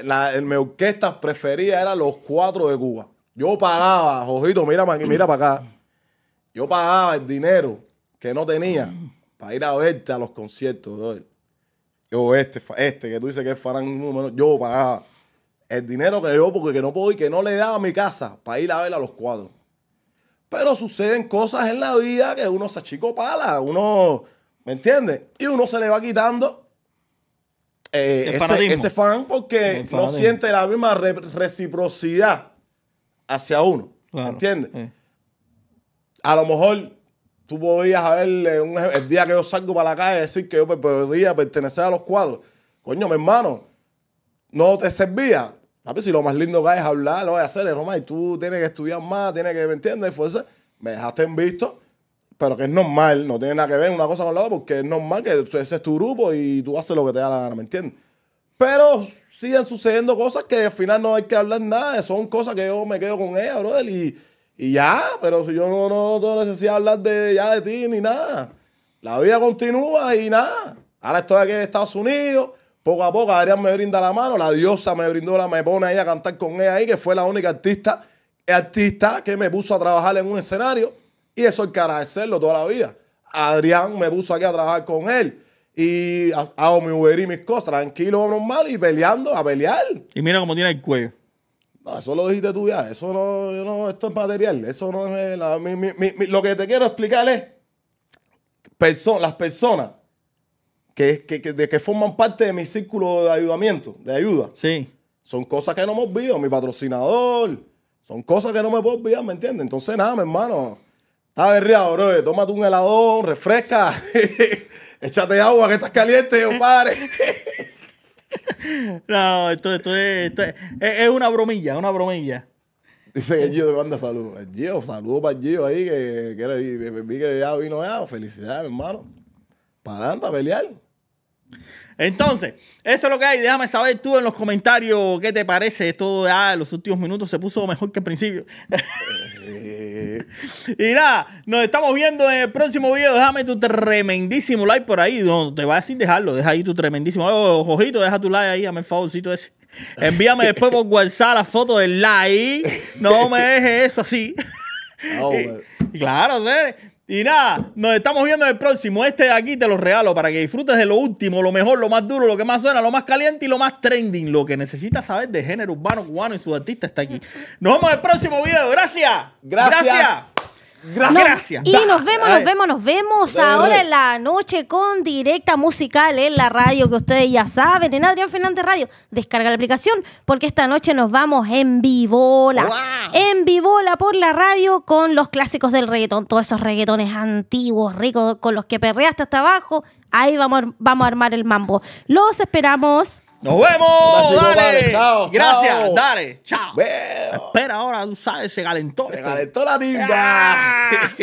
la, mi orquesta preferida era Los Cuatro de Cuba. Yo pagaba, Jojito, mira, mira para acá. Yo pagaba el dinero que no tenía para ir a verte a los conciertos, Yo, este, este que tú dices que es farán yo pagaba el dinero que yo, porque que no puedo ir, que no le daba a mi casa para ir a ver a los cuadros. Pero suceden cosas en la vida que uno se pala, uno, ¿me entiendes? Y uno se le va quitando eh, ese, fan porque no siente la misma reciprocidad hacia uno. ¿me ¿Entiendes? A lo mejor tú podías haberle, eh, un, el día que yo salgo para la calle, decir que yo podía pertenecer a los cuadros. Coño, mi hermano, no te servía. ver Si lo más lindo que hay es hablar, lo voy a hacer, es y tú tienes que estudiar más, tienes que, ¿me entiendes? Fuerza. Me dejaste en visto, pero que es normal, no tiene nada que ver una cosa con la otra, porque es normal que ese es tu grupo y tú haces lo que te da la gana, ¿me entiendes? Pero siguen sucediendo cosas que al final no hay que hablar nada. Son cosas que yo me quedo con ella, brother. Y, y ya, pero si yo no, no, no necesito hablar de, ya de ti ni nada. La vida continúa y nada. Ahora estoy aquí en Estados Unidos. Poco a poco Adrián me brinda la mano. La diosa me brindó la, me pone ahí a cantar con ella ahí, que fue la única artista, artista que me puso a trabajar en un escenario. Y eso hay que agradecerlo toda la vida. Adrián me puso aquí a trabajar con él y hago mi Uber y mis cosas, tranquilo, normal, y peleando, a pelear. Y mira cómo tiene el cuello. No, eso lo dijiste tú ya, eso no, esto es material, eso no es... lo que te quiero explicar es las personas que, que, forman parte de mi círculo de ayudamiento, de ayuda. Sí. Son cosas que no me olvido, mi patrocinador, son cosas que no me puedo olvidar, ¿me entiendes? Entonces nada, mi hermano, está berreado, bro, tómate un heladón, refresca. échate agua que estás caliente, compadre. no, esto, esto, es, es, una bromilla, una bromilla. Dice que Gio te manda saludos. Gio, saludos para Gio ahí, que, que, era, vi que ya vino ya. Felicidades, hermano. Para anda, pelear. Entonces, eso es lo que hay. Déjame saber tú en los comentarios qué te parece. Esto ah en los últimos minutos se puso mejor que al principio. Eh, Y nada, nos estamos viendo en el próximo video. Déjame tu tremendísimo like por ahí. No te vas sin dejarlo. Deja ahí tu tremendísimo like. Ojito, deja tu like ahí. Dame el favorcito ese. Envíame después por WhatsApp la foto del like. No me dejes eso así. Oh, claro, ¿sí? Y nada, nos estamos viendo en el próximo. Este de aquí te lo regalo para que disfrutes de lo último, lo mejor, lo más duro, lo que más suena, lo más caliente y lo más trending. Lo que necesitas saber de género urbano cubano y su artista está aquí. Nos vemos en el próximo video. Gracias. Gracias. Gracias. Y nos vemos, nos vemos, nos vemos ahora en la noche con directa musical en la radio que ustedes ya saben, en Adrián Fernández Radio. Descarga la aplicación porque esta noche nos vamos en vivola. En vivola por la radio con los clásicos del reggaetón, todos esos reggaetones antiguos, ricos, con los que perreaste hasta abajo. Ahí vamos a armar el mambo. Los esperamos. Nos vemos. dale. chao, Gracias. Dale. Chao. Espera ahora, tú sabes, se calentó. Se calentó la timba. Ah.